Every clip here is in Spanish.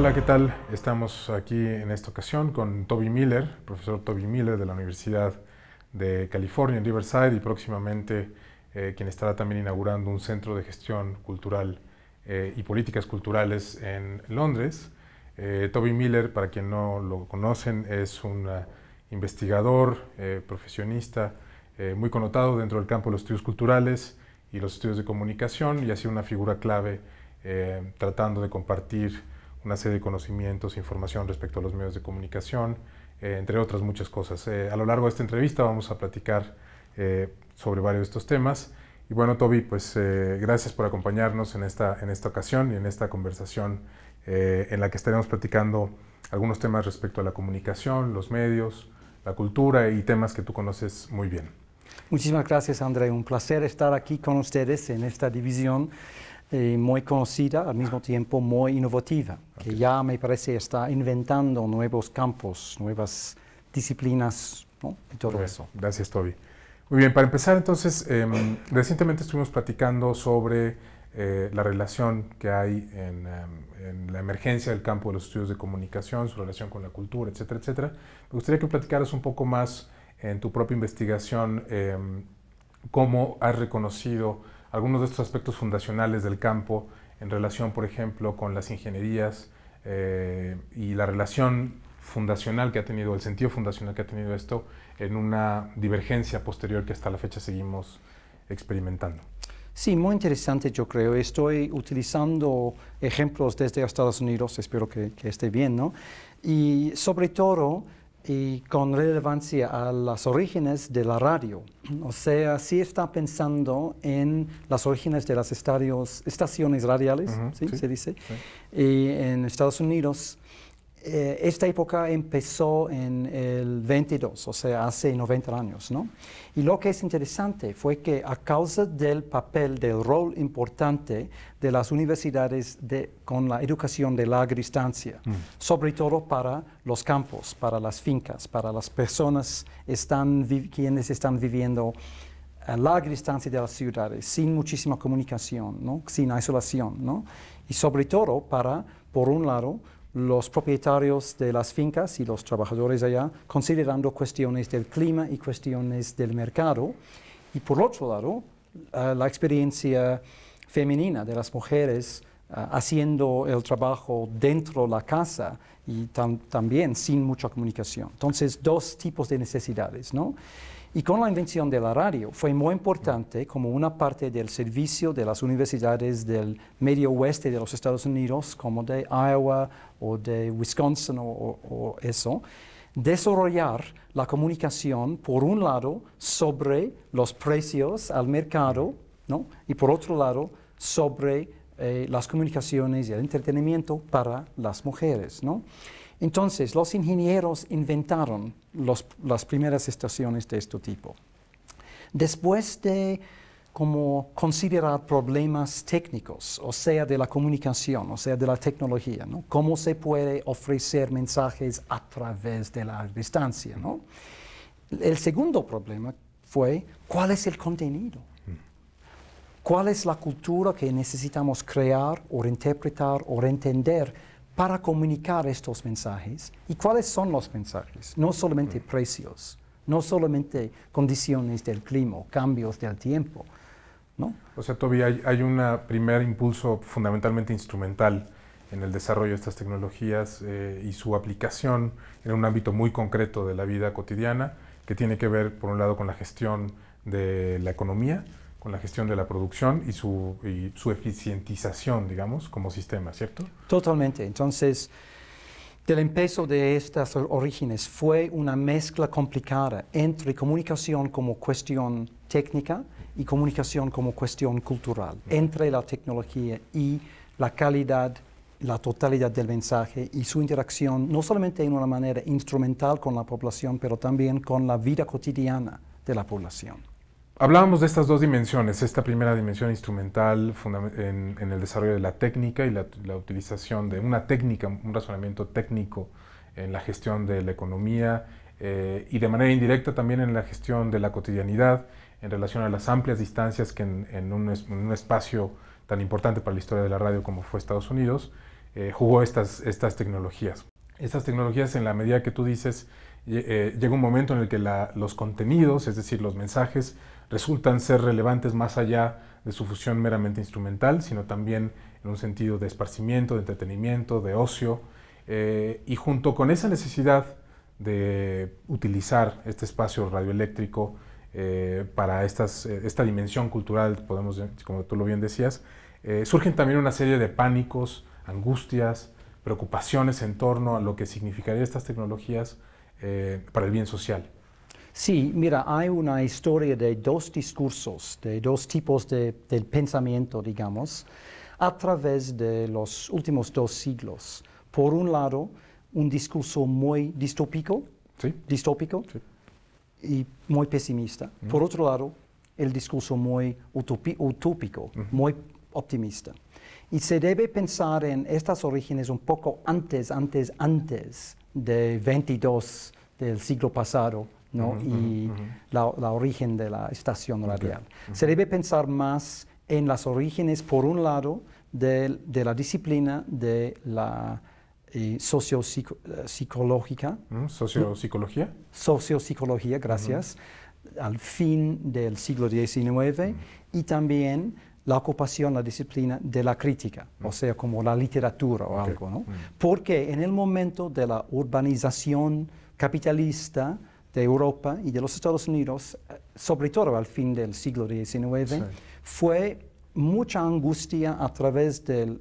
Hola, ¿qué tal? Estamos aquí en esta ocasión con Toby Miller, profesor Toby Miller de la Universidad de California en Riverside y próximamente eh, quien estará también inaugurando un centro de gestión cultural eh, y políticas culturales en Londres. Eh, Toby Miller, para quien no lo conocen, es un ah, investigador, profesionista, muy connotado dentro del campo de los estudios culturales y los estudios de comunicación y ha sido una figura clave tratando de compartir una serie de conocimientos, información respecto a los medios de comunicación, eh, entre otras muchas cosas. Eh, a lo largo de esta entrevista vamos a platicar eh, sobre varios de estos temas. Y bueno, Toby, pues gracias por acompañarnos en esta, en esta ocasión y en esta conversación en la que estaremos platicando algunos temas respecto a la comunicación, los medios, la cultura y temas que tú conoces muy bien. Muchísimas gracias, André. Un placer estar aquí con ustedes en esta división eh, muy conocida, al mismo tiempo muy innovativa, que ya me parece está inventando nuevos campos, nuevas disciplinas ¿no? y todo eso. Gracias, Toby. Muy bien, para empezar entonces, em, recientemente estuvimos platicando sobre eh, la relación que hay em, en, la emergencia del campo de los estudios de comunicación, su relación con la cultura, etcétera, etcétera. Me gustaría que platicaras un poco más en tu propia investigación em, cómo has reconocido algunos de estos aspectos fundacionales del campo en relación, por ejemplo, con las ingenierías eh, y la relación fundacional que ha tenido, el sentido fundacional que ha tenido esto en una divergencia posterior que hasta la fecha seguimos experimentando. Sí, muy interesante yo creo. Estoy utilizando ejemplos desde Estados Unidos, espero que, que esté bien, ¿no? Y sobre todo y con relevancia a los orígenes de la radio. O sea, sí está pensando en las orígenes de las estadios, estaciones radiales, ¿sí? se dice, y en Estados Unidos eh, esta época empezó en el 22, o sea, hace 90 años, ¿no? Y lo que es interesante fue que a causa del papel, del rol importante de las universidades con la educación de larga distancia, mm. sobre todo para los campos, para las fincas, para las personas están quienes están viviendo a larga distancia de las ciudades, sin muchísima comunicación, ¿no? sin isolación, ¿no? y sobre todo para, por un lado, los propietarios de las fincas y los trabajadores allá, considerando cuestiones del clima y cuestiones del mercado. Y por otro lado, eh, la experiencia femenina de las mujeres eh, haciendo el trabajo dentro de la casa y también sin mucha comunicación. Entonces, dos tipos de necesidades, ¿no? Y con la invención de la radio fue muy importante como una parte del servicio de las universidades del medio oeste de los Estados Unidos, como de Iowa o de Wisconsin o, eso, desarrollar la comunicación, por un lado, sobre los precios al mercado, ¿no? y por otro lado, sobre eh, las comunicaciones y el entretenimiento para las mujeres. ¿no? Entonces, los ingenieros inventaron las primeras estaciones de este tipo. Después de considerar problemas técnicos, o sea, de la comunicación, o sea, de la tecnología, ¿no? Cómo se puede ofrecer mensajes a través de la distancia, El segundo problema fue, ¿cuál es el contenido? ¿Cuál es la cultura que necesitamos crear o interpretar o entender para comunicar estos mensajes. ¿Y cuáles son los mensajes? No solamente mm. precios, no solamente condiciones del clima, cambios del tiempo. ¿no? O sea, Toby, hay, un primer impulso fundamentalmente instrumental en el desarrollo de estas tecnologías eh, y su aplicación en un ámbito muy concreto de la vida cotidiana, que tiene que ver, por un lado, con la gestión de la economía con la gestión de la producción y su, y su eficientización, digamos, como sistema, ¿cierto? Totalmente. Entonces, del empezo de estas orígenes fue una mezcla complicada entre comunicación como cuestión técnica y comunicación como cuestión cultural, entre la tecnología y la calidad la totalidad del mensaje y su interacción, no solamente en una manera instrumental con la población, pero también con la vida cotidiana de la población. Hablábamos de estas dos dimensiones, esta primera dimensión instrumental en, el desarrollo de la técnica y la, utilización de una técnica, un razonamiento técnico en la gestión de la economía eh, y de manera indirecta también en la gestión de la cotidianidad en relación a las amplias distancias que en, un, espacio tan importante para la historia de la radio como fue Estados Unidos, eh, jugó estas tecnologías. Estas tecnologías, en la medida que tú dices, eh, llega un momento en el que los contenidos, es decir, los mensajes, resultan ser relevantes más allá de su fusión meramente instrumental, sino también en un sentido de esparcimiento, de entretenimiento, de ocio. Eh, y junto con esa necesidad de utilizar este espacio radioeléctrico eh, para esta dimensión cultural, podemos, como tú lo bien decías, surgen también una serie de pánicos, angustias, preocupaciones en torno a lo que significarían estas tecnologías eh, para el bien social. Sí, mira, hay una historia de dos discursos, de dos tipos de, pensamiento, digamos, a través de los últimos dos siglos. Por un lado, un discurso muy distópico, distópico y muy pesimista. Por otro lado, el discurso muy utópico, muy optimista. Y se debe pensar en estas orígenes un poco antes, antes, antes de 22 del siglo pasado, y la, origen de la estación radial. Se debe pensar más en las orígenes, por un lado, de, la disciplina de la eh, sociopsicológica. Eh, mm, ¿Sociopsicología? Sociopsicología, gracias, al fin del siglo XIX y también la ocupación, la disciplina de la crítica, o mm. sea, como la literatura o algo, ¿no? Mm. Porque en el momento de la urbanización capitalista de Europa y de los Estados Unidos, eh, sobre todo al fin del siglo XIX, fue mucha angustia a través de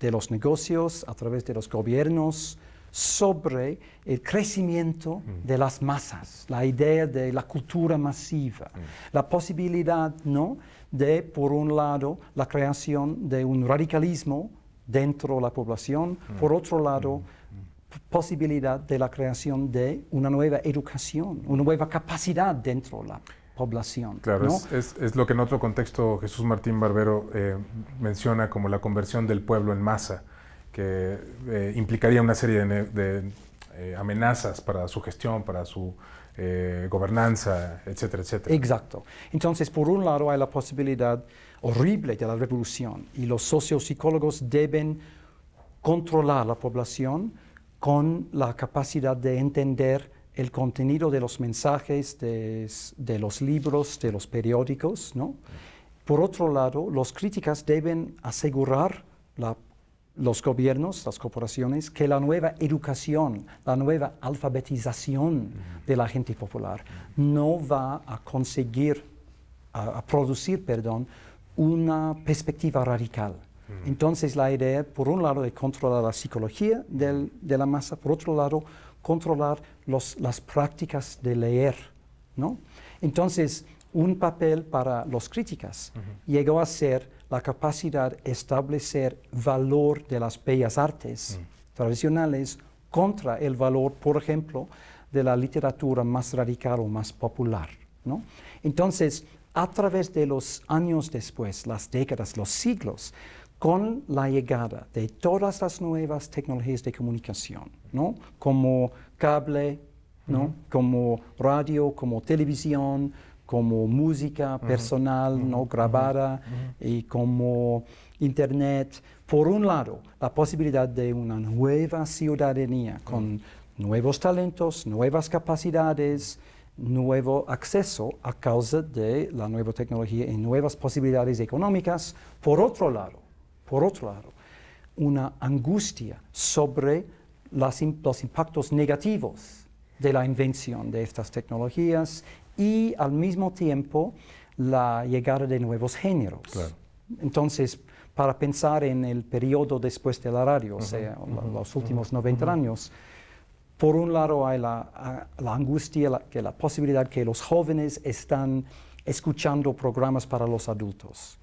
los negocios, a través de los gobiernos, sobre el crecimiento mm. de las masas, la idea de la cultura masiva, la posibilidad, ¿no?, de, por un lado, la creación de un radicalismo dentro de la población, por otro lado, posibilidad de la creación de una nueva educación, una nueva capacidad dentro de la población. Claro, es, lo que en otro contexto Jesús Martín Barbero eh, menciona como la conversión del pueblo en masa, que eh, implicaría una serie de, eh, amenazas para su gestión, para su eh, gobernanza, etcétera, etcétera. Exacto. Entonces, por un lado, hay la posibilidad horrible de la revolución y los sociopsicólogos deben controlar la población con la capacidad de entender el contenido de los mensajes, de, los libros, de los periódicos. ¿no? Por otro lado, los críticas deben asegurar la los gobiernos, las corporaciones, que la nueva educación, la nueva alfabetización de la gente popular no va a conseguir, a, producir, perdón, una perspectiva radical. Entonces la idea, por un lado, de controlar la psicología de la masa, por otro lado, controlar las prácticas de leer. ¿no? Entonces, un papel para los críticas llegó a ser la capacidad de establecer valor de las bellas artes mm. tradicionales contra el valor, por ejemplo, de la literatura más radical o más popular. Entonces, a través de los años después, las décadas, los siglos, con la llegada de todas las nuevas tecnologías de comunicación, como cable, mm. como radio, como televisión, como música personal no grabada y como internet. Por un lado, la posibilidad de una nueva ciudadanía con nuevos talentos, nuevas capacidades, nuevo acceso a causa de la nueva tecnología y nuevas posibilidades económicas. Por otro lado, por otro lado, una angustia sobre los impactos negativos de la invención de estas tecnologías y al mismo tiempo la llegada de nuevos géneros. Entonces, para pensar en el periodo después de la radio, o sea, los últimos 90 años, por un lado hay la, angustia, la, que la posibilidad que los jóvenes están escuchando programas para los adultos,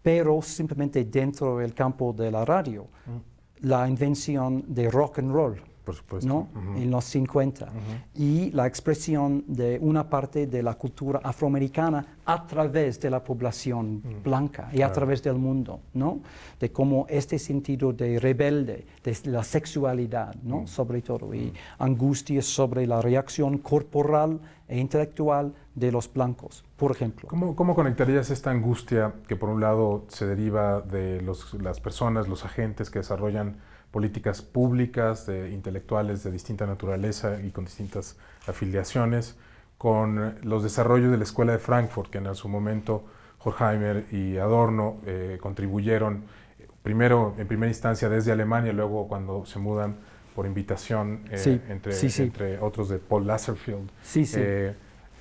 pero simplemente dentro del campo de la radio, mm. la invención de rock and roll por ¿no? En los 50. Y la expresión de una parte de la cultura afroamericana a través de la población blanca y a través del mundo, ¿no? De cómo este sentido de rebelde, de la sexualidad, ¿no? Sobre todo, y angustia sobre la reacción corporal e intelectual de los blancos, por ejemplo. ¿Cómo, conectarías esta angustia que por un lado se deriva de las personas, los agentes que desarrollan políticas públicas de intelectuales de distinta naturaleza y con distintas afiliaciones, con los desarrollos de la Escuela de Frankfurt, que en su momento Horkheimer y Adorno eh, contribuyeron, primero en primera instancia desde Alemania, luego cuando se mudan por invitación eh, entre, entre, otros de Paul Lasserfield,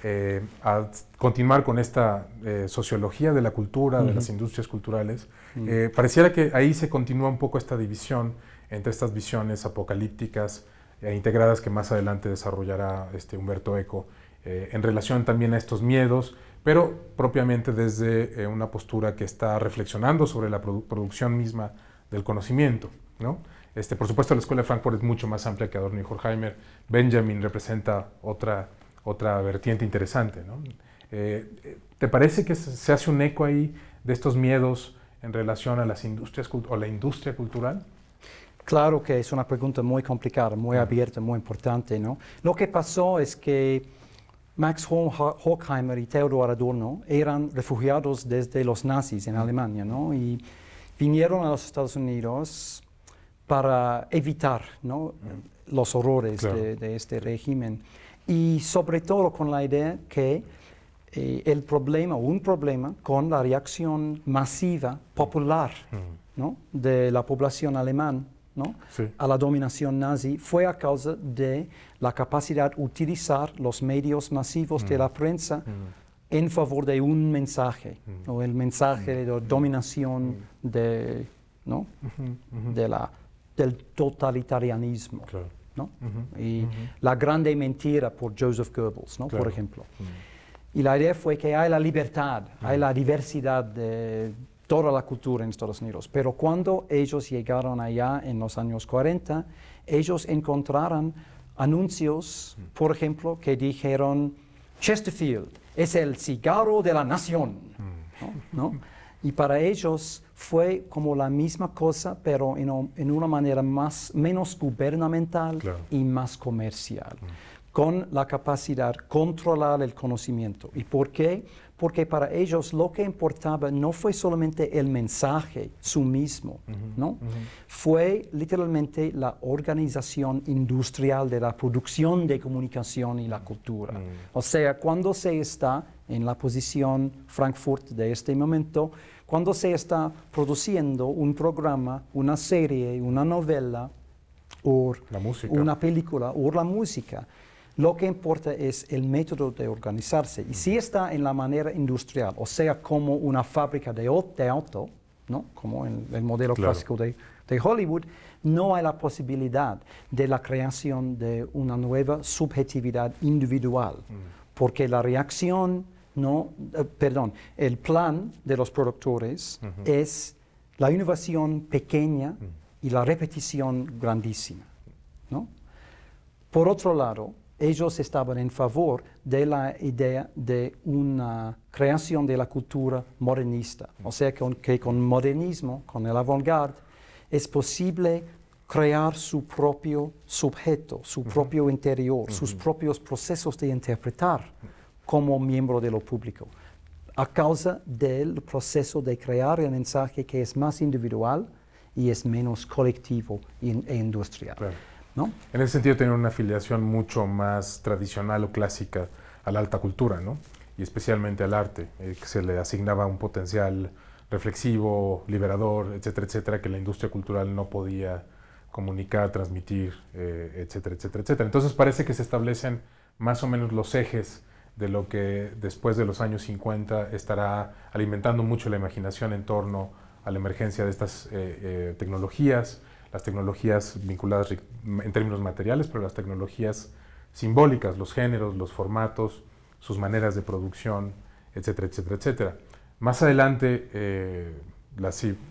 eh, a continuar con esta sociología de la cultura, de las industrias culturales. pareciera que ahí se continúa un poco esta división entre estas visiones apocalípticas e integradas que más adelante desarrollará este Humberto Eco, eh, en relación también a estos miedos, pero propiamente desde eh, una postura que está reflexionando sobre la producción misma del conocimiento. Este, por supuesto, la Escuela de Frankfurt es mucho más amplia que Adorno y Horkheimer. Benjamin representa otra, otra vertiente interesante. ¿Te parece que se hace un eco ahí de estos miedos en relación a las industrias o la industria cultural? Claro que es una pregunta muy complicada, muy abierta, muy importante, Lo que pasó es que Max Horkheimer y Theodor Adorno eran refugiados desde los nazis en mm. Alemania, Y vinieron a los Estados Unidos para evitar mm. los horrores de, este régimen. Y sobre todo con la idea que eh, el problema, un problema con la reacción masiva, popular, mm. de la población alemana a la dominación nazi fue a causa de la capacidad de utilizar los medios masivos de mm. la prensa mm. en favor de un mensaje, mm. o el mensaje de dominación de, de la, del totalitarianismo. y la grande mentira por Joseph Goebbels, ¿no? por ejemplo. Y la idea fue que hay la libertad, hay la diversidad de toda la cultura en Estados Unidos. Pero cuando ellos llegaron allá en los años 40, ellos encontraron anuncios, por ejemplo, que dijeron, Chesterfield es el cigarro de la nación. Y para ellos fue como la misma cosa, pero en, una manera más, menos gubernamental y más comercial, con la capacidad de controlar el conocimiento. ¿Y por qué? porque para ellos lo que importaba no fue solamente el mensaje, su mismo, Fue literalmente la organización industrial de la producción de comunicación y la cultura. Mm. O sea, cuando se está en la posición Frankfurt de este momento, cuando se está produciendo un programa, una serie, una novela, o una película, o la música, lo que importa es el método de organizarse. Y si está en la manera industrial, o sea, como una fábrica de, auto, como en el modelo clásico de, Hollywood, no hay la posibilidad de la creación de una nueva subjetividad individual, mm. porque la reacción, no, eh, perdón, el plan de los productores es la innovación pequeña mm. y la repetición grandísima. Por otro lado, ellos estaban en favor de la idea de una creación de la cultura modernista. O sea, que con, modernismo, con el avant-garde, es posible crear su propio sujeto, su propio interior, sus propios procesos de interpretar como miembro de lo público, a causa del proceso de crear el mensaje que es más individual y es menos colectivo e industrial. En ese sentido, tener una afiliación mucho más tradicional o clásica a la alta cultura, ¿no? Y especialmente al arte, eh, que se le asignaba un potencial reflexivo, liberador, etcétera, etcétera, que la industria cultural no podía comunicar, transmitir, eh, etcétera, etcétera, etcétera. Entonces parece que se establecen más o menos los ejes de lo que después de los años 50 estará alimentando mucho la imaginación en torno a la emergencia de estas eh, tecnologías, las tecnologías vinculadas en términos materiales, pero las tecnologías simbólicas, los géneros, los formatos, sus maneras de producción, etcétera, etcétera, etcétera. Más adelante, eh,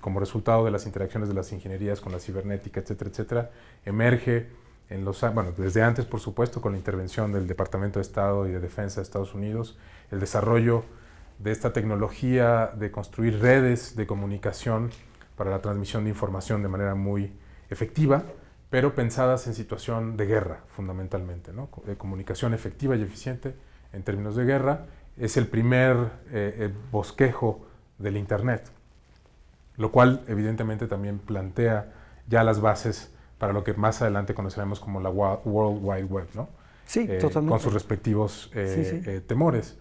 como resultado de las interacciones de las ingenierías con la cibernética, etcétera, etcétera, emerge en los, bueno, desde antes, por supuesto, con la intervención del Departamento de Estado y de Defensa de Estados Unidos, el desarrollo de esta tecnología de construir redes de comunicación para la transmisión de información de manera muy efectiva, pero pensadas en situación de guerra, fundamentalmente, de comunicación efectiva y eficiente en términos de guerra. Es el primer eh, eh, bosquejo del Internet, lo cual evidentemente también plantea ya las bases para lo que más adelante conoceremos como la World Wide Web, ¿no? Sí, eh, Con sus respectivos temores.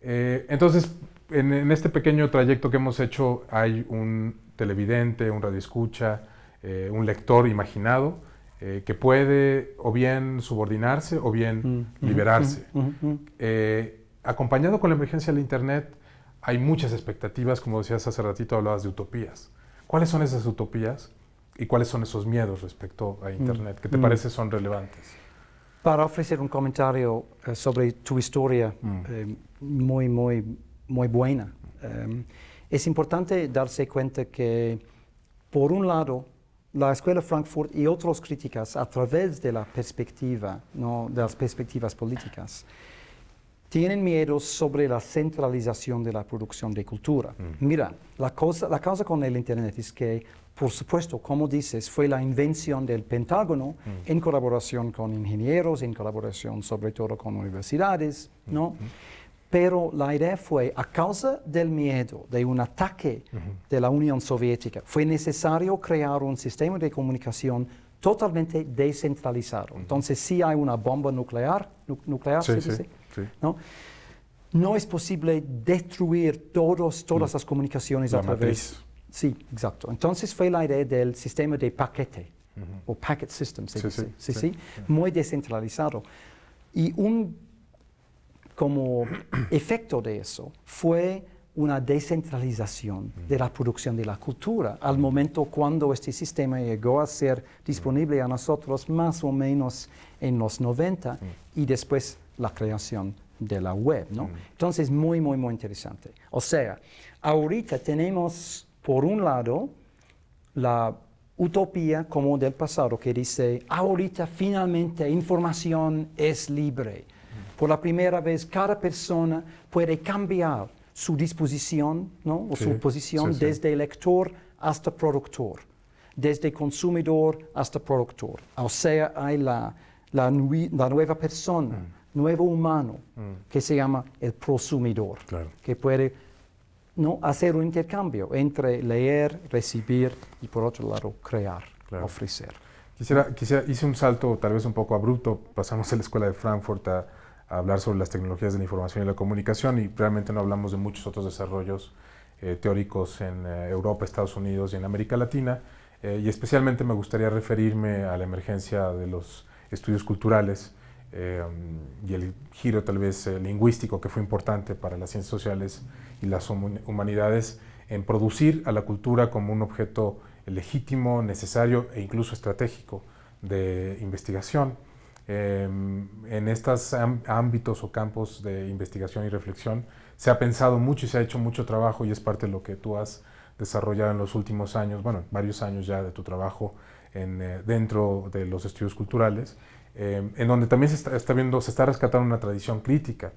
entonces, en, en, este pequeño trayecto que hemos hecho hay un televidente, un radioescucha, eh, un lector imaginado eh, que puede o bien subordinarse o bien mm, mm, liberarse. Mm, eh, acompañado con la emergencia del Internet, hay muchas expectativas, como decías hace ratito, hablabas de utopías. ¿Cuáles son esas utopías y cuáles son esos miedos respecto a Internet que te parece son relevantes? Para ofrecer un comentario sobre tu historia muy, muy, muy buena, es importante darse cuenta que, por un lado, la Escuela Frankfurt y otros críticas a través de la perspectiva, de las perspectivas políticas, tienen miedos sobre la centralización de la producción de cultura. Mm. Mira, la, cosa, la causa con el Internet es que, por supuesto, como dices, fue la invención del Pentágono mm. en colaboración con ingenieros, en colaboración sobre todo con universidades, ¿no? Mm, pero la idea fue, a causa del miedo de un ataque de la Unión Soviética, fue necesario crear un sistema de comunicación totalmente descentralizado. Entonces, si hay una bomba nuclear, nuclear ¿no? es posible destruir todos, todas mm. las comunicaciones a través. Sí, exacto. Entonces fue la idea del sistema de paquete, o packet system, sí, sí, muy descentralizado. Y un como efecto de eso fue una descentralización de la producción de la cultura al momento cuando este sistema llegó a ser disponible a nosotros más o menos en los 90 y después la creación de la web. ¿no? Mm. Entonces, muy, muy, muy interesante. O sea, ahorita tenemos, por un lado, la utopía como del pasado que dice, ahorita finalmente información es libre por la primera vez, cada persona puede cambiar su disposición ¿no? o su posición desde lector hasta productor, desde consumidor hasta productor. O sea, hay la, nueva persona, mm. nuevo humano, mm. que se llama el prosumidor, que puede ¿no? hacer un intercambio entre leer, recibir y por otro lado crear, ofrecer. Quisiera, quisiera, hice un salto tal vez un poco abrupto, pasamos de la escuela de Frankfurt a hablar sobre las tecnologías de la información y la comunicación y realmente no hablamos de muchos otros desarrollos eh, teóricos en eh, Europa, Estados Unidos y en América Latina. Eh, y especialmente me gustaría referirme a la emergencia de los estudios culturales y el giro tal vez lingüístico que fue importante para las ciencias sociales y las humanidades en producir a la cultura como un objeto legítimo, necesario e incluso estratégico de investigación. Em, en estos ámbitos o campos de investigación y reflexión se ha pensado mucho y se ha hecho mucho trabajo y es parte de lo que tú has desarrollado en los últimos años, bueno, varios años ya de tu trabajo eh, dentro de los estudios culturales, em, en donde también se está, viendo, se está rescatando una tradición crítica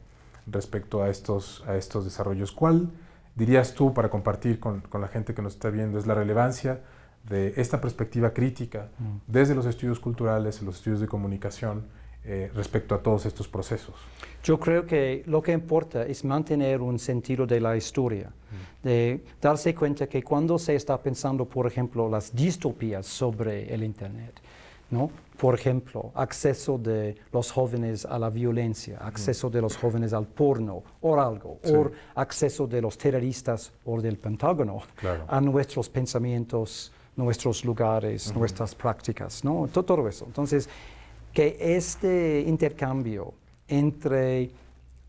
respecto a estos, desarrollos. ¿Cuál dirías tú para compartir con la gente que nos está viendo es la relevancia? de esta perspectiva crítica mm. desde los estudios culturales, los estudios de comunicación, eh, respecto a todos estos procesos? Yo creo que lo que importa es mantener un sentido de la historia, mm. de darse cuenta que cuando se está pensando, por ejemplo, las distopías sobre el Internet, ¿no? por ejemplo, acceso de los jóvenes a la violencia, mm. acceso de los jóvenes al porno o algo, o acceso de los terroristas o del Pentágono a nuestros pensamientos nuestros lugares, nuestras prácticas, ¿no? Todo, eso. Entonces, que este intercambio entre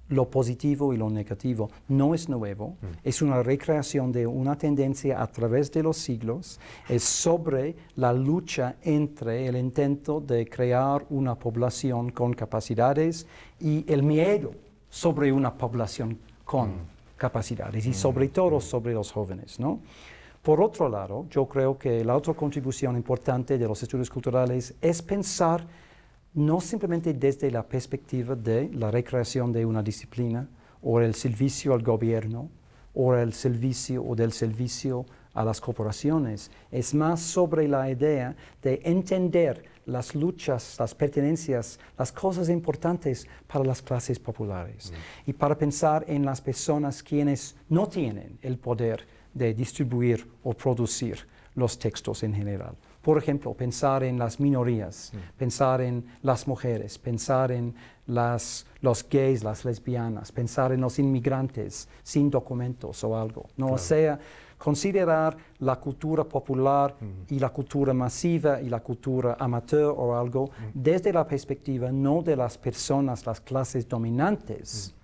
lo positivo y lo negativo no es nuevo, es una recreación de una tendencia a través de los siglos, es sobre la lucha entre el intento de crear una población con capacidades y el miedo sobre una población con capacidades y sobre todo sobre los jóvenes, ¿no? Por otro lado, yo creo que la otra contribución importante de los estudios culturales es pensar no simplemente desde la perspectiva de la recreación de una disciplina o el servicio al gobierno o el servicio o del servicio a las corporaciones, es más sobre la idea de entender las luchas, las pertenencias, las cosas importantes para las clases populares mm. y para pensar en las personas quienes no tienen el poder de distribuir o producir los textos en general. Por ejemplo, pensar en las minorías, mm. pensar en las mujeres, pensar en los gays, las lesbianas, pensar en los inmigrantes sin documentos o algo. ¿no? O sea, considerar la cultura popular mm. y la cultura masiva y la cultura amateur o algo mm. desde la perspectiva no de las personas, las clases dominantes,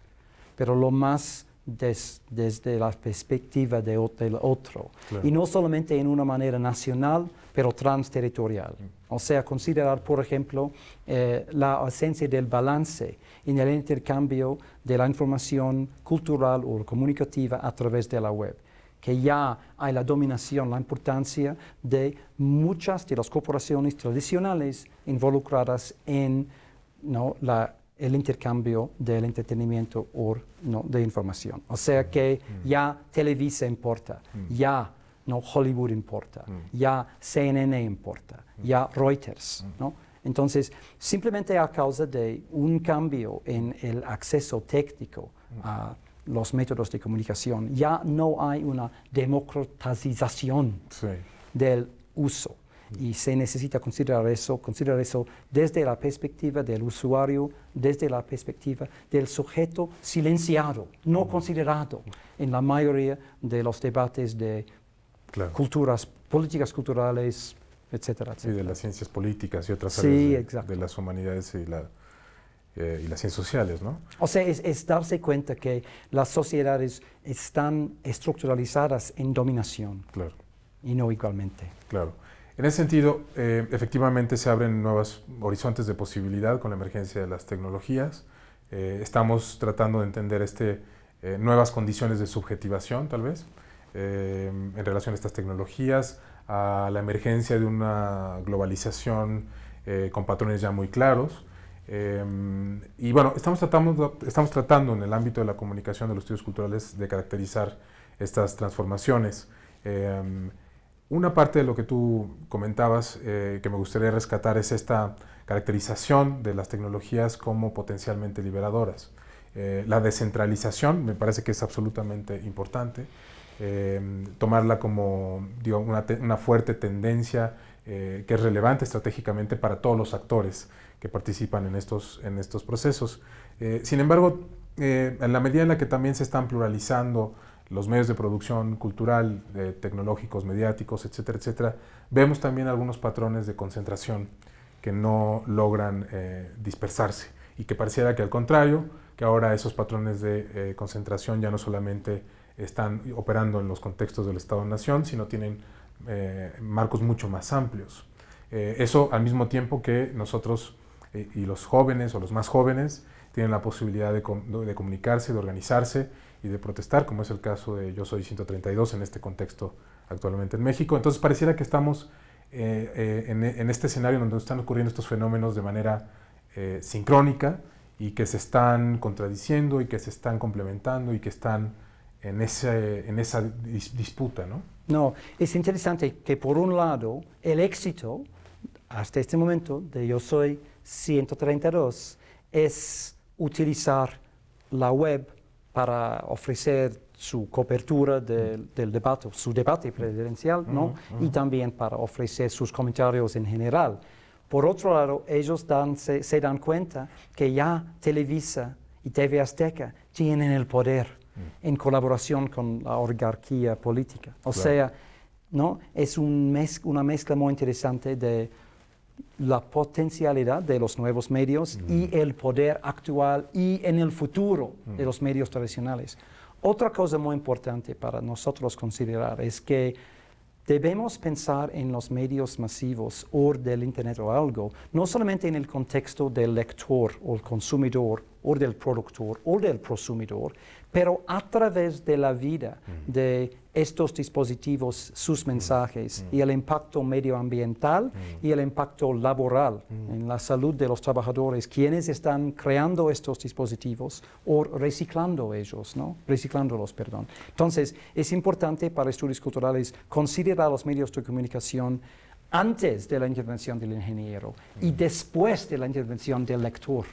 pero lo más desde la perspectiva de, del otro. Y no solamente en una manera nacional, pero transterritorial. Mm. O sea, considerar, por ejemplo, eh, la ausencia del balance en el intercambio de la información cultural o comunicativa a través de la web que ya hay la dominación, la importancia de muchas de las corporaciones tradicionales involucradas en ¿no? la el intercambio del entretenimiento o ¿no? de información. O sea que mm. ya Televisa importa, mm. ya ¿no? Hollywood importa, mm. ya CNN importa, ya Reuters. Entonces, simplemente a causa de un cambio en el acceso técnico a los métodos de comunicación, ya no hay una democratización del uso. Y se necesita considerar eso, considerar eso desde la perspectiva del usuario, desde la perspectiva del sujeto silenciado, no considerado en la mayoría de los debates de culturas, políticas culturales, etcétera, de las ciencias políticas y otras áreas de, las humanidades eh, y, las ciencias sociales, ¿no? O sea, es, darse cuenta que las sociedades están estructuralizadas en dominación. Claro. Y no igualmente. Claro. En ese sentido, eh, efectivamente se abren nuevos horizontes de posibilidad con la emergencia de las tecnologías. Eh, estamos tratando de entender este, eh, nuevas condiciones de subjetivación, tal vez, en relación a estas tecnologías, a la emergencia de una globalización con patrones ya muy claros. y bueno, estamos tratando, estamos tratando en el ámbito de la comunicación de los estudios culturales de caracterizar estas transformaciones. Una parte de lo que tú comentabas eh, que me gustaría rescatar es esta caracterización de las tecnologías como potencialmente liberadoras. Eh, la descentralización me parece que es absolutamente importante. Eh, tomarla como una, una, fuerte tendencia que es relevante estratégicamente para todos los actores que participan en estos, en estos procesos. sin embargo, en la medida en la que también se están pluralizando los medios de producción cultural, eh, tecnológicos, mediáticos, etcétera, etcétera, vemos también algunos patrones de concentración que no logran eh, dispersarse y que pareciera que al contrario, que ahora esos patrones de eh, concentración ya no solamente están operando en los contextos del Estado-Nación, sino tienen marcos mucho más amplios. eso al mismo tiempo que nosotros y los jóvenes o los más jóvenes tienen la posibilidad de comunicarse, de organizarse y de protestar, como es el caso de Yo Soy 132 en este contexto actualmente en México. Entonces pareciera que estamos eh, eh, en, este escenario donde están ocurriendo estos fenómenos de manera eh, sincrónica y que se están contradiciendo y que se están complementando y que están en, ese, en esa disputa, ¿no? No, es interesante que por un lado el éxito hasta este momento de Yo Soy 132 es utilizar la web para ofrecer su cobertura mm. del, debate, su debate presidencial, ¿no? Mm, mm. Y también para ofrecer sus comentarios en general. Por otro lado, ellos se, dan cuenta que ya Televisa y TV Azteca tienen el poder en colaboración con la oligarquía política. O sea, ¿no? es una mezcla muy interesante de la potencialidad de los nuevos medios y el poder actual y en el futuro de los medios tradicionales. Otra cosa muy importante para nosotros considerar es que debemos pensar en los medios masivos o del Internet o algo, no solamente en el contexto del lector o el consumidor o del productor o del prosumidor, pero a través de la vida mm. de estos dispositivos, sus mm. mensajes mm. y el impacto medioambiental y el impacto laboral en la salud de los trabajadores, quienes están creando estos dispositivos o reciclando ellos, ¿no? Reciclándolos, perdón. Entonces, es importante para estudios culturales considerar los medios de comunicación antes de la intervención del ingeniero y después de la intervención del lector.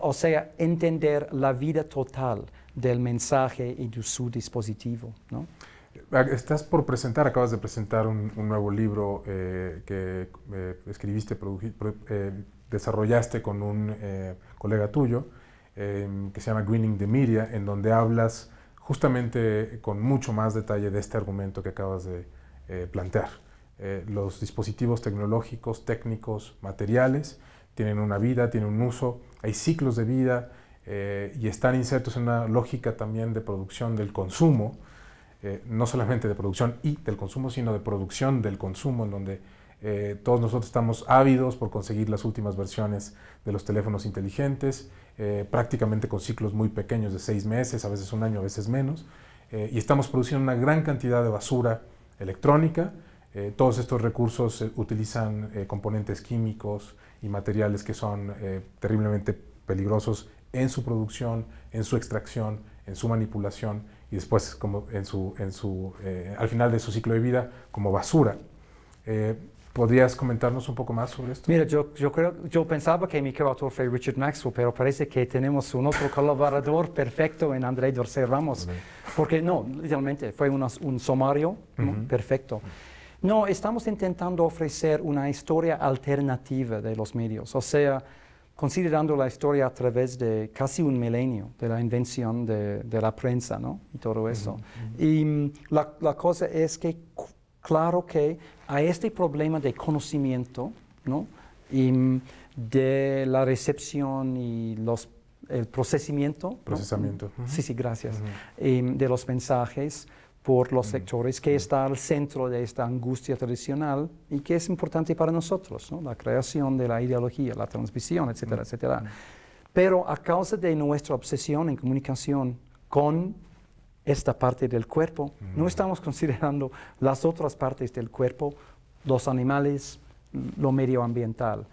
o sea, entender la vida total del mensaje y de su dispositivo. ¿no? Ah, estás por presentar, acabas de presentar un, nuevo libro eh, que eh, escribiste, eh, desarrollaste con un colega tuyo, em, que se llama Greening the Media, en donde hablas justamente con mucho más detalle de este argumento que acabas de plantear. los dispositivos tecnológicos, técnicos, materiales, tienen una vida, tienen un uso, hay ciclos de vida, eh, y están insertos en una lógica también de producción del consumo, eh, no solamente de producción y del consumo, sino de producción del consumo, en donde eh, todos nosotros estamos ávidos por conseguir las últimas versiones de los teléfonos inteligentes, prácticamente con ciclos muy pequeños de seis meses, a veces un año, a veces menos, y estamos produciendo una gran cantidad de basura electrónica. todos estos recursos utilizan componentes químicos y materiales que son terriblemente peligrosos en su producción, en su extracción, en su manipulación y después como en su, en su, eh, al final de su ciclo de vida como basura. Eh, ¿Podrías comentarnos un poco más sobre esto? Mira, yo, yo, creo, yo pensaba que mi coautor fue Richard Maxwell, pero parece que tenemos un otro colaborador perfecto en André dorsey Ramos. Porque no, literalmente fue un sumario perfecto. No, estamos intentando ofrecer una historia alternativa de los medios. O sea, considerando la historia a través de casi un milenio de la invención de, la prensa ¿no? y todo eso. Y mm, la, cosa es que, claro que a este problema de conocimiento ¿no? y mm, de la recepción y el procesamiento. Sí, sí, gracias. de los mensajes por los mm. sectores que mm. está al centro de esta angustia tradicional y que es importante para nosotros, la creación de la ideología, la transmisión, etcétera, mm. etcétera. Pero a causa de nuestra obsesión en comunicación con esta parte del cuerpo, no estamos considerando las otras partes del cuerpo, los animales, lo medioambiental.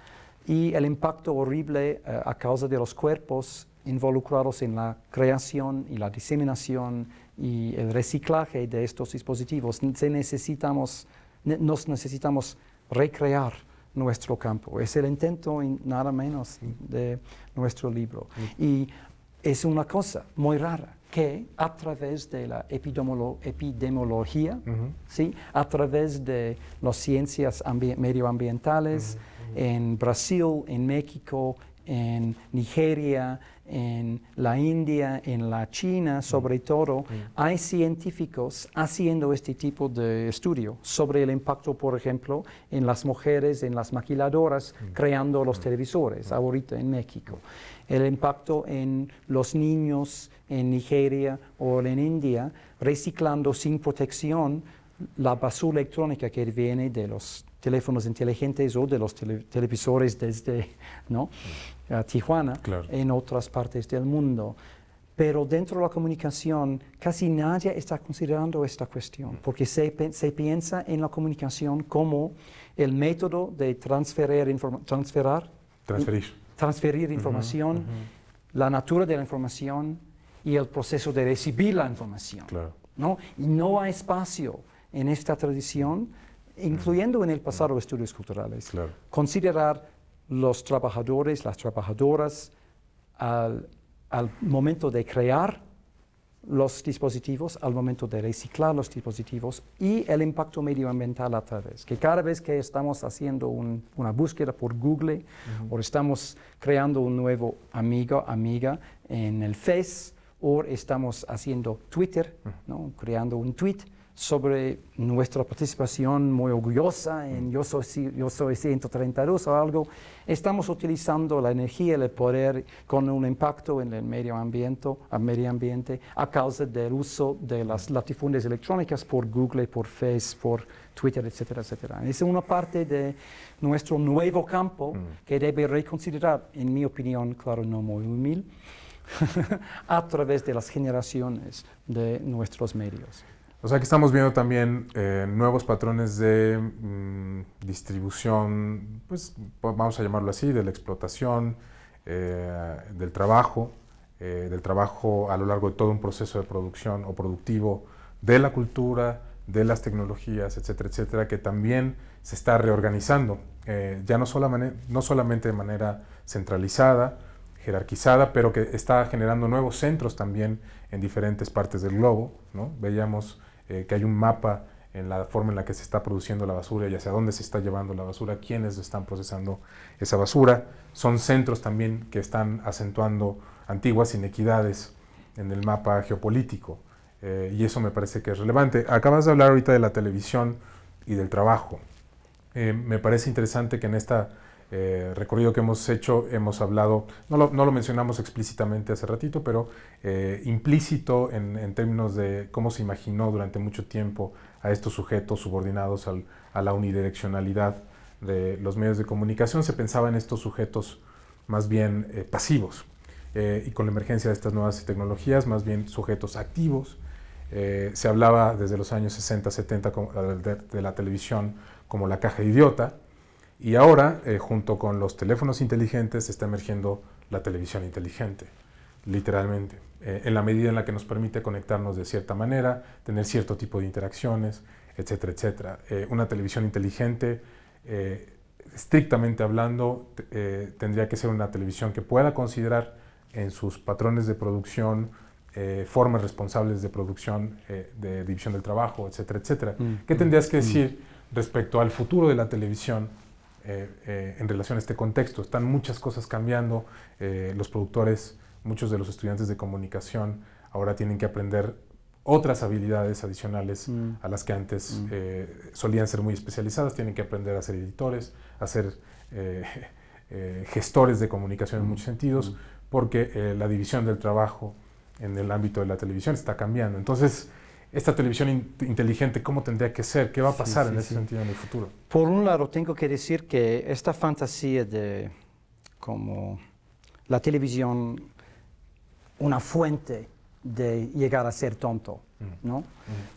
Y el impacto horrible eh, a causa de los cuerpos involucrados en la creación y la diseminación y el reciclaje de estos dispositivos. necesitamos, nos necesitamos recrear nuestro campo. Es el intento, nada menos, de nuestro libro. Y es una cosa muy rara que a través de la epidemiología, ¿sí? a través de las ciencias medioambientales en Brasil, en México, en Nigeria, en la India, en la China, mm. sobre todo, mm. hay científicos haciendo este tipo de estudio sobre el impacto, por ejemplo, en las mujeres, en las maquiladoras, mm. creando los televisores, ahorita en México. El impacto en los niños en Nigeria o en India, reciclando sin protección la basura electrónica que viene de los teléfonos inteligentes o de los televisores desde, ¿no? Tijuana, en otras partes del mundo. Pero dentro de la comunicación casi nadie está considerando esta cuestión, mm. porque se, piensa en la comunicación como el método de transferir, transferar, transferir. información, la natura de la información y el proceso de recibir la información. ¿no? Y no hay espacio en esta tradición, mm. incluyendo en el mm. pasado estudios culturales, considerar los trabajadores, las trabajadoras, al, momento de crear los dispositivos, al momento de reciclar los dispositivos y el impacto medioambiental a través. Que cada vez que estamos haciendo una búsqueda por Google o estamos creando un nuevo amigo, amiga en el Face o estamos haciendo Twitter, ¿no? creando un tweet, sobre nuestra participación muy orgullosa en Yo Soy, Yo Soy 132 o algo, estamos utilizando la energía, el poder con un impacto en el medio ambiente, medio ambiente a causa del uso de las latifundias electrónicas por Google, por Facebook, por Twitter, etcétera, etcétera. Es una parte de nuestro nuevo campo mm. que debe reconsiderar, en mi opinión, claro, no muy humilde, a través de las generaciones de nuestros medios. O sea que estamos viendo también eh, nuevos patrones de mm, distribución, pues vamos a llamarlo así, de la explotación, eh, del trabajo, eh, del trabajo a lo largo de todo un proceso de producción o productivo, de la cultura, de las tecnologías, etcétera, etcétera, que también se está reorganizando, ya no, solamente, no solamente de manera centralizada, jerarquizada, pero que está generando nuevos centros también en diferentes partes del globo. ¿no? Veíamos eh, que hay un mapa en la forma en la que se está produciendo la basura y hacia dónde se está llevando la basura, quiénes están procesando esa basura. Son centros también que están acentuando antiguas inequidades en el mapa geopolítico eh, y eso me parece que es relevante. Acabas de hablar ahorita de la televisión y del trabajo. Eh, me parece interesante que en esta eh, recorrido que hemos hecho hemos hablado, no lo, mencionamos explícitamente hace ratito, pero eh, implícito en, términos de cómo se imaginó durante mucho tiempo a estos sujetos subordinados a la unidireccionalidad de los medios de comunicación, se pensaba en estos sujetos más bien eh, pasivos y con la emergencia de estas nuevas tecnologías, más bien sujetos activos. se hablaba desde los años 60, 70 de la televisión como la caja idiota, y ahora, eh, junto con los teléfonos inteligentes, está emergiendo la televisión inteligente, literalmente, eh, en la medida en la que nos permite conectarnos de cierta manera, tener cierto tipo de interacciones, etcétera, etcétera. Eh, una televisión inteligente, estrictamente hablando, tendría que ser una televisión que pueda considerar en sus patrones de producción, formas responsables de producción, de división del trabajo, etcétera, etcétera. Mm, ¿Qué tendrías mm, que mm. decir respecto al futuro de la televisión eh, eh, en relación a este contexto. Están muchas cosas cambiando, eh, los productores, muchos de los estudiantes de comunicación ahora tienen que aprender otras habilidades adicionales mm. a las que antes mm. solían ser muy especializadas, tienen que aprender a ser editores, a ser gestores de comunicación en mm. muchos sentidos, porque la división del trabajo en el ámbito de la televisión está cambiando. Entonces, esta televisión inteligente, cómo tendría que ser, qué va a pasar en ese sentido en el futuro. Por un lado, tengo que decir que esta fantasía de como la televisión, una fuente de llegar a ser tonto, mm. ¿no? Mm.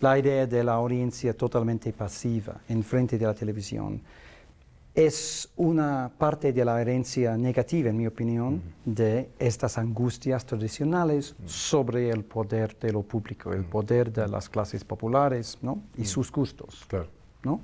La idea de la audiencia totalmente pasiva en frente de la televisión es una parte de la herencia negativa, en mi opinión, de estas angustias tradicionales sobre el poder de lo público, el poder de las clases populares y sus gustos. Claro. ¿no?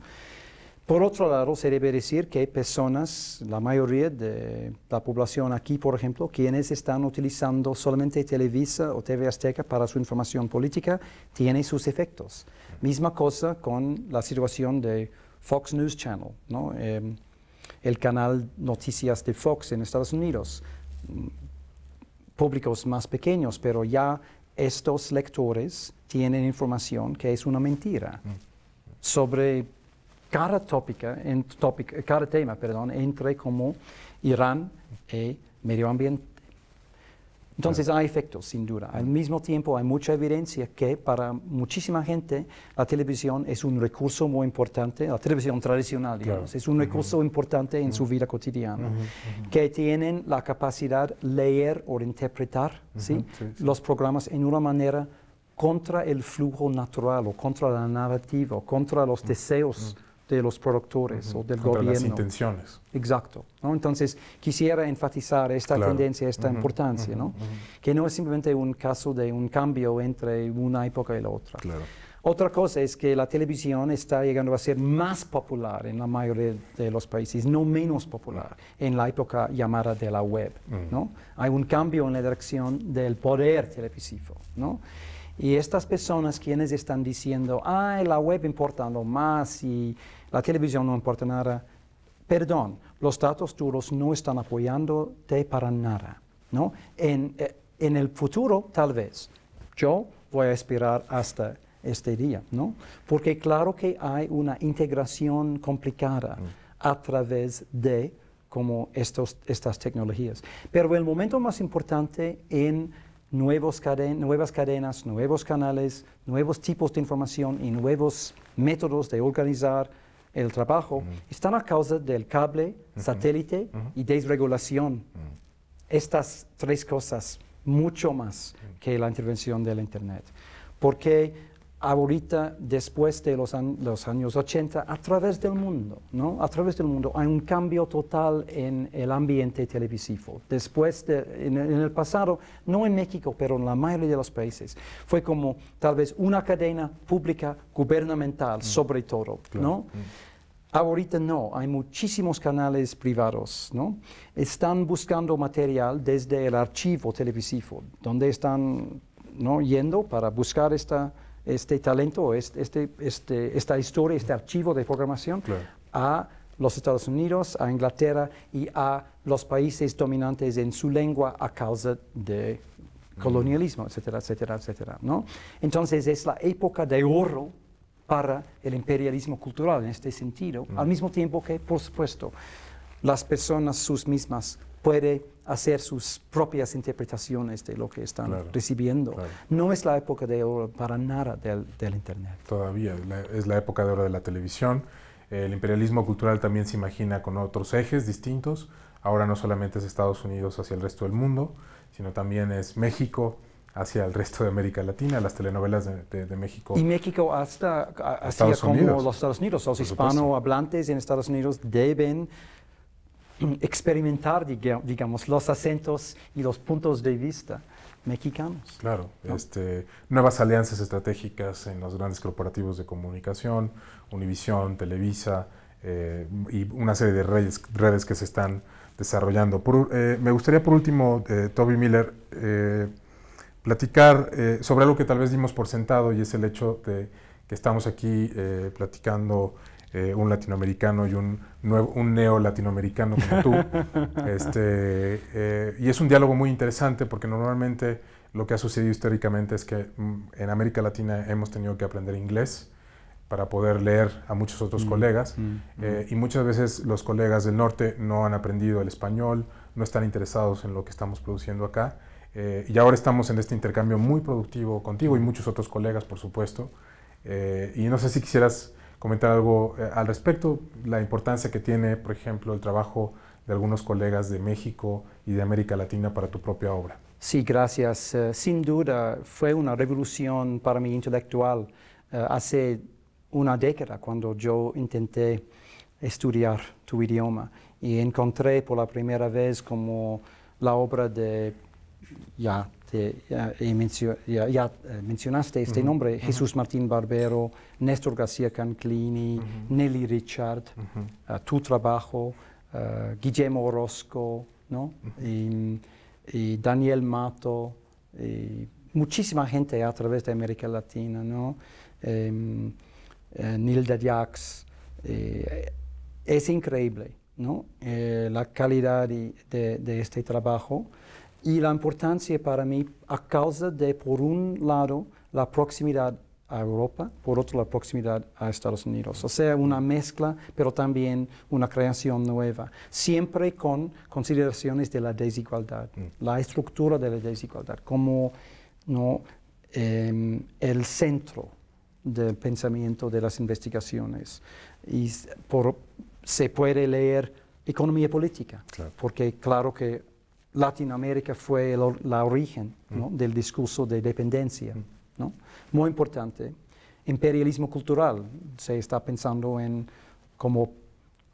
Por otro lado, se debe decir que hay personas, la mayoría de la población aquí, por ejemplo, quienes están utilizando solamente Televisa o TV Azteca para su información política, tiene sus efectos. Misma cosa con la situación de Fox News Channel, em, el canal Noticias de Fox en Estados Unidos, mm, públicos más pequeños, pero ya estos lectores tienen información que es una mentira mm. sobre cada, tópica, cada tema, perdón, entre como Irán y medio ambiente entonces hay efectos, sin duda. Al mismo tiempo hay mucha evidencia que para muchísima gente la televisión es un recurso muy importante, la televisión tradicional, digamos, es un recurso importante en su vida cotidiana, que tienen la capacidad de leer o interpretar los programas en una manera contra el flujo natural o contra la narrativa, o contra los deseos de los productores o del gobierno. Las intenciones. Exacto. Entonces, quisiera enfatizar esta tendencia, esta importancia, ¿no? que no es simplemente un caso de un cambio entre una época y la otra. Claro. Otra cosa es que la televisión está llegando a ser más popular en la mayoría de los países, no menos popular en la época llamada de la web. Mm. ¿no? Hay un cambio en la dirección del poder televisivo. ¿no? Y estas personas quienes están diciendo, ay, la web importa lo más y la televisión no importa nada, perdón, los datos duros no están apoyándote para nada. ¿no? En, eh, en el futuro, tal vez, yo voy a esperar hasta este día, ¿no? Porque claro que hay una integración complicada mm. a través de como estos, estas tecnologías. Pero el momento más importante en nuevos nuevas cadenas, nuevos canales, nuevos tipos de información y nuevos métodos de organizar el trabajo mm. están a causa del cable, satélite y desregulación. Mm. Estas tres cosas, mucho más que la intervención del Internet. Porque ahorita, después de los, años 80, a través del mundo, ¿no? A través del mundo hay un cambio total en el ambiente televisivo. Después, de, en, el pasado, no en México, pero en la mayoría de los países, fue como tal vez una cadena pública gubernamental, mm. sobre todo, ¿no? Mm. Ahorita no, hay muchísimos canales privados, ¿no? Están buscando material desde el archivo televisivo, donde están ¿no? yendo para buscar esta este talento, este, este, este, esta historia, este archivo de programación a los Estados Unidos, a Inglaterra y a los países dominantes en su lengua a causa de mm. colonialismo, etcétera, etcétera, etcétera. ¿no? Entonces es la época de oro para el imperialismo cultural en este sentido, mm. al mismo tiempo que, por supuesto, las personas sus mismas pueden hacer sus propias interpretaciones de lo que están recibiendo. No es la época de oro para nada del, Internet. Todavía es la época de oro de la televisión. El imperialismo cultural también se imagina con otros ejes distintos. Ahora no solamente es Estados Unidos hacia el resto del mundo, sino también es México hacia el resto de América Latina, las telenovelas de, México. Y México hasta, hacia como los Estados Unidos. Los hispanohablantes en Estados Unidos deben experimentar, digamos, los acentos y los puntos de vista mexicanos. Claro, este, nuevas alianzas estratégicas en los grandes corporativos de comunicación, Univisión, Televisa eh, y una serie de redes, redes que se están desarrollando. Eh, me gustaría por último, eh, Toby Miller, platicar sobre algo que tal vez dimos por sentado y es el hecho de que estamos aquí platicando eh, un latinoamericano y un, un neo-latinoamericano como tú. este, eh, y es un diálogo muy interesante porque normalmente lo que ha sucedido históricamente es que mm, en América Latina hemos tenido que aprender inglés para poder leer a muchos otros mm, colegas. Mm, eh, y muchas veces los colegas del norte no han aprendido el español, no están interesados en lo que estamos produciendo acá. y ahora estamos en este intercambio muy productivo contigo y muchos otros colegas, por supuesto. y no sé si quisieras comentar algo eh, al respecto, la importancia que tiene, por ejemplo, el trabajo de algunos colegas de México y de América Latina para tu propia obra. Sí, gracias. Eh, sin duda fue una revolución para mí intelectual eh, hace una década cuando yo intenté estudiar tu idioma y encontré por la primera vez como la obra de ya este, ya, eh, eh, mencionaste este nombre, Jesús Martín Barbero, Néstor García Canclini, Nelly Richard, eh, tu trabajo, Guillermo Orozco, ¿no? Daniel Mato, muchísima gente a través de América Latina, ¿no? Em, Nilda Diax, es increíble la calidad de este trabajo y la importancia para mí a causa de, por un lado, la proximidad a Europa, por otro la proximidad a Estados Unidos. O sea, una mezcla, pero también una creación nueva, siempre con consideraciones de la desigualdad, mm. la estructura de la desigualdad, como ¿no? Em, el centro del pensamiento de las investigaciones. Y se puede leer economía política, porque claro que Latinoamérica fue el, la origen mm. del discurso de dependencia. Mm. Muy importante. Imperialismo cultural. Se está pensando en cómo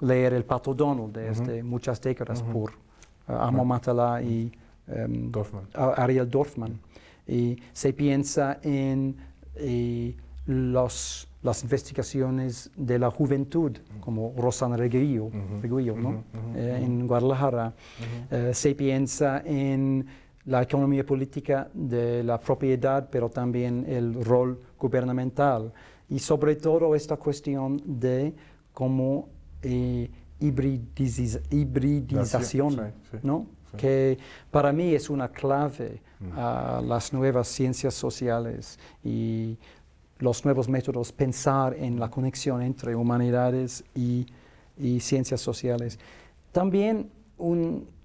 leer el Pato Donald desde este muchas décadas por uh, y mm. em, Ariel Dorfman. Y se piensa en eh, los las investigaciones de la juventud, como Rosan Reguillo, eh, en Guadalajara. Eh, se piensa en la economía política de la propiedad, pero también el rol gubernamental. Y sobre todo esta cuestión de cómo eh, hibridización, ¿no? que para mí es una clave a las nuevas ciencias sociales y los nuevos métodos, pensar en la conexión entre humanidades y, ciencias sociales. También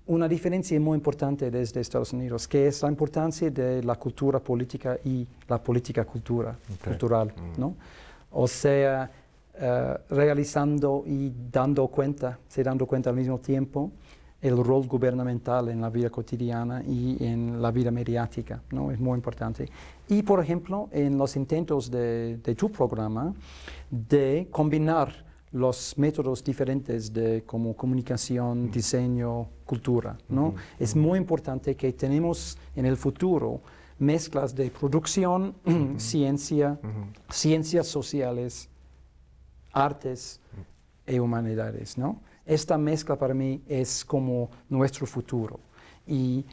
una diferencia muy importante desde Estados Unidos, que es la importancia de la cultura política y la política cultura, cultural. Mm. O sea, eh, realizando y dando cuenta, se dando cuenta al mismo tiempo el rol gubernamental en la vida cotidiana y en la vida mediática, ¿no? Es muy importante. Y, por ejemplo, en los intentos de, tu programa de combinar los métodos diferentes de como comunicación, diseño, cultura, ¿no? Es muy importante que tenemos en el futuro mezclas de producción, ciencia, ciencias sociales, artes y e humanidades, ¿no? Esta mezcla para mí es como nuestro futuro. Y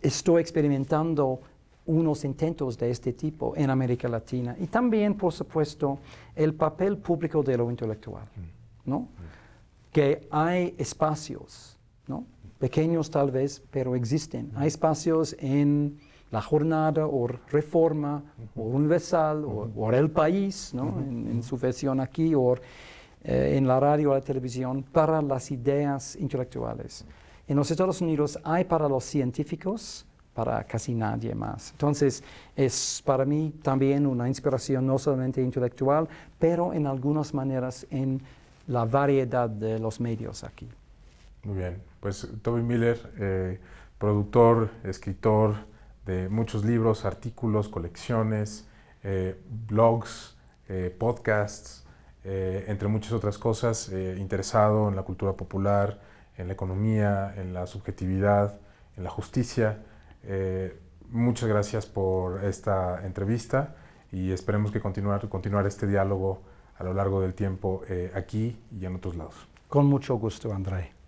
estoy experimentando unos intentos de este tipo en América Latina y también, por supuesto, el papel público de lo intelectual, mm. ¿no? Que hay espacios, ¿no? Pequeños tal vez, pero existen. Mm. Hay espacios en la jornada o reforma o universal o, el país, ¿no? En, en su versión aquí o eh, en la radio o la televisión para las ideas intelectuales. En los Estados Unidos hay para los científicos, para casi nadie más. Entonces, es para mí también una inspiración no solamente intelectual, pero en algunas maneras en la variedad de los medios aquí. Muy bien, pues Toby Miller, eh, productor, escritor de muchos libros, artículos, colecciones, eh, blogs, podcasts, eh, entre muchas otras cosas, eh, interesado en la cultura popular, en la economía, en la subjetividad, en la justicia. Eh, muchas gracias por esta entrevista y esperemos que continuar, continuar este diálogo a lo largo del tiempo aquí y en otros lados. Con mucho gusto, André.